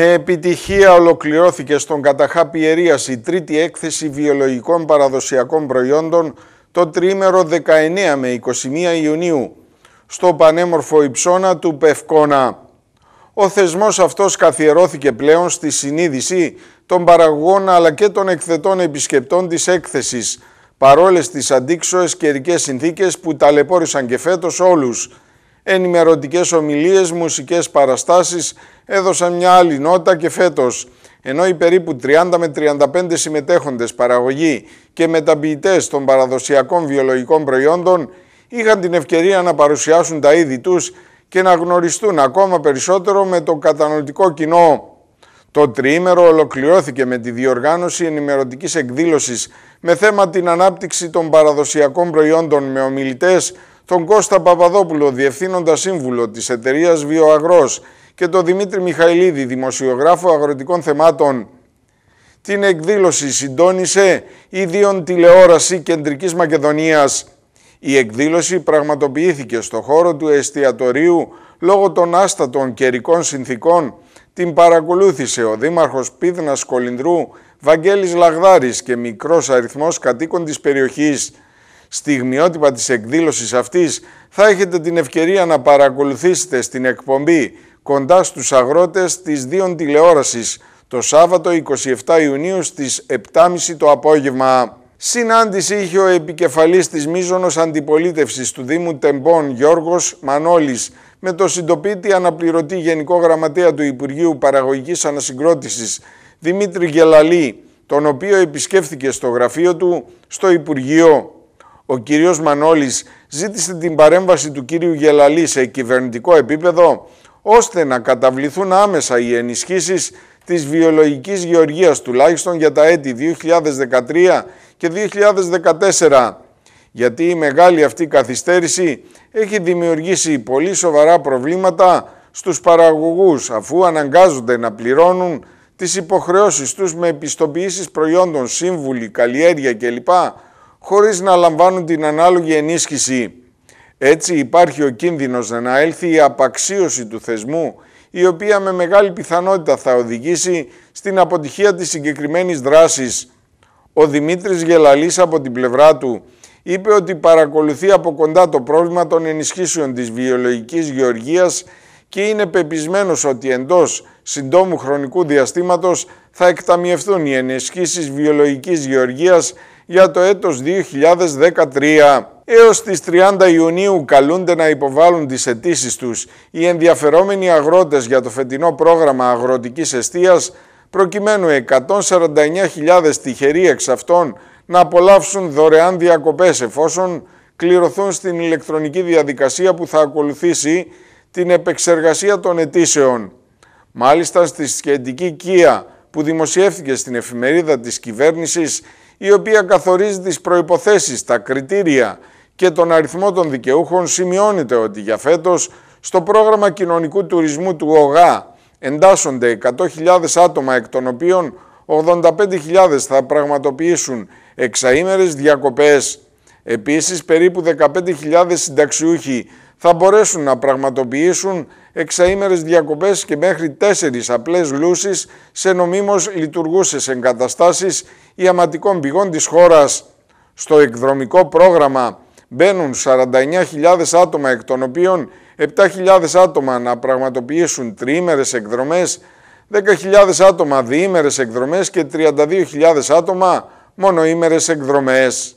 Με επιτυχία ολοκληρώθηκε στον Καταχά Πιερίας η τρίτη έκθεση βιολογικών παραδοσιακών προϊόντων το τρίμερο 19 με 21 Ιουνίου στο πανέμορφο Υψώνα του Πευκόνα. Ο θεσμός αυτός καθιερώθηκε πλέον στη συνείδηση των παραγωγών αλλά και των εκθετών επισκεπτών της έκθεσης, παρόλες τις αντίξωες καιρικές συνθήκες που ταλαιπώρησαν και φέτος όλους, ενημερωτικές ομιλίες, μουσικές παραστάσεις έδωσαν μια άλλη νότα και φέτος, ενώ οι περίπου 30 με 35 συμμετέχοντες παραγωγοί και μεταποιητές των παραδοσιακών βιολογικών προϊόντων είχαν την ευκαιρία να παρουσιάσουν τα είδη τους και να γνωριστούν ακόμα περισσότερο με το κατανοητικό κοινό. Το τριήμερο ολοκληρώθηκε με τη διοργάνωση ενημερωτικής εκδήλωσης με θέμα την ανάπτυξη των παραδοσιακών προϊόντων με ομιλητές τον Κώστα Παπαδόπουλο, Διευθύνοντα Σύμβουλο της εταιρείας Βιοαγρός και τον Δημήτρη Μιχαηλίδη, Δημοσιογράφο Αγροτικών Θεμάτων. Την εκδήλωση συντόνισε Ιδίων Τηλεόραση Κεντρικής Μακεδονίας. Η εκδήλωση πραγματοποιήθηκε στο χώρο του εστιατορίου λόγω των άστατων καιρικών συνθήκων. Την παρακολούθησε ο Δήμαρχος Πίδνας Κολυνδρού, Βαγγέλης Λαγδάρης και μικρός αριθμός κατοίκων της περιοχής στιγμιότυπα της εκδήλωσης αυτής θα έχετε την ευκαιρία να παρακολουθήσετε στην εκπομπή κοντά στους αγρότες της Δίων Τηλεόρασης το Σάββατο 27 Ιουνίου στις 7.30 το απόγευμα. Συνάντηση είχε ο επικεφαλής της Μίζωνος Αντιπολίτευσης του Δήμου Τεμπών Γιώργος Μανώλης με το συντοπίτη αναπληρωτή Γενικό Γραμματέα του Υπουργείου Παραγωγικής Ανασυγκρότησης Δημήτρη Γελαλή, τον οποίο επισκέφθηκε στο γραφείο του στο Υπουργείο ο κύριος Μανώλης ζήτησε την παρέμβαση του κύριου Γελαλή σε κυβερνητικό επίπεδο, ώστε να καταβληθούν άμεσα οι ενισχύσεις της βιολογικής γεωργίας τουλάχιστον για τα έτη 2013 και 2014, γιατί η μεγάλη αυτή καθυστέρηση έχει δημιουργήσει πολύ σοβαρά προβλήματα στους παραγωγούς, αφού αναγκάζονται να πληρώνουν τις υποχρεώσεις τους με επιστοποιήσεις προϊόντων, σύμβουλοι, καλλιέργεια κλπ χωρίς να λαμβάνουν την ανάλογη ενίσχυση. Έτσι υπάρχει ο κίνδυνος να έλθει η απαξίωση του θεσμού, η οποία με μεγάλη πιθανότητα θα οδηγήσει στην αποτυχία της συγκεκριμένης δράσης. Ο Δημήτρης Γελαλής από την πλευρά του είπε ότι παρακολουθεί από κοντά το πρόβλημα των ενισχύσεων της βιολογικής γεωργίας και είναι πεπισμένος ότι εντός συντόμου χρονικού διαστήματος θα εκταμιευθούν οι ενισχύσεις βιολογικής γεωργίας για το έτος 2013. Έως τις 30 Ιουνίου καλούνται να υποβάλουν τις αιτήσεις τους οι ενδιαφερόμενοι αγρότες για το φετινό πρόγραμμα αγροτικής εστίας, προκειμένου 149.000 τυχεροί εξ αυτών να απολαύσουν δωρεάν διακοπές εφόσον κληρωθούν στην ηλεκτρονική διαδικασία που θα ακολουθήσει την επεξεργασία των αιτήσεων. Μάλιστα στη σχετική κία που δημοσιεύθηκε στην εφημερίδα της κυβέρνησης η οποία καθορίζει τις προϋποθέσεις, τα κριτήρια και τον αριθμό των δικαιούχων, σημειώνεται ότι για φέτος στο πρόγραμμα κοινωνικού τουρισμού του ΟΓΑ εντάσσονται 100.000 άτομα εκ των οποίων 85.000 θα πραγματοποιήσουν εξαήμερες διακοπές. Επίσης, περίπου 15.000 συνταξιούχοι θα μπορέσουν να πραγματοποιήσουν εξαήμερες διακοπές και μέχρι τέσσερις απλές λούσεις σε νομίμως λειτουργούσες εγκαταστάσεις ιαματικών πηγών της χώρας. Στο εκδρομικό πρόγραμμα μπαίνουν 49.000 άτομα εκ των οποίων 7.000 άτομα να πραγματοποιήσουν τριήμερες εκδρομές, 10.000 άτομα διήμερες εκδρομές και 32.000 άτομα μονοήμερες εκδρομές.